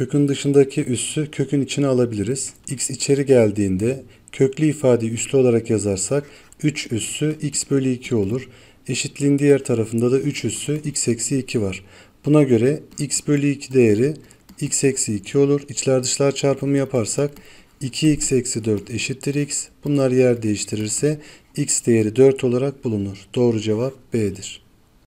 Kökün dışındaki üssü kökün içine alabiliriz. x içeri geldiğinde köklü ifadeyi üslü olarak yazarsak 3 üssü x bölü 2 olur. Eşitliğin diğer tarafında da 3 üssü x eksi 2 var. Buna göre x bölü 2 değeri x eksi 2 olur. İçler dışlar çarpımı yaparsak 2x eksi 4 eşittir x. Bunlar yer değiştirirse x değeri 4 olarak bulunur. Doğru cevap B'dir.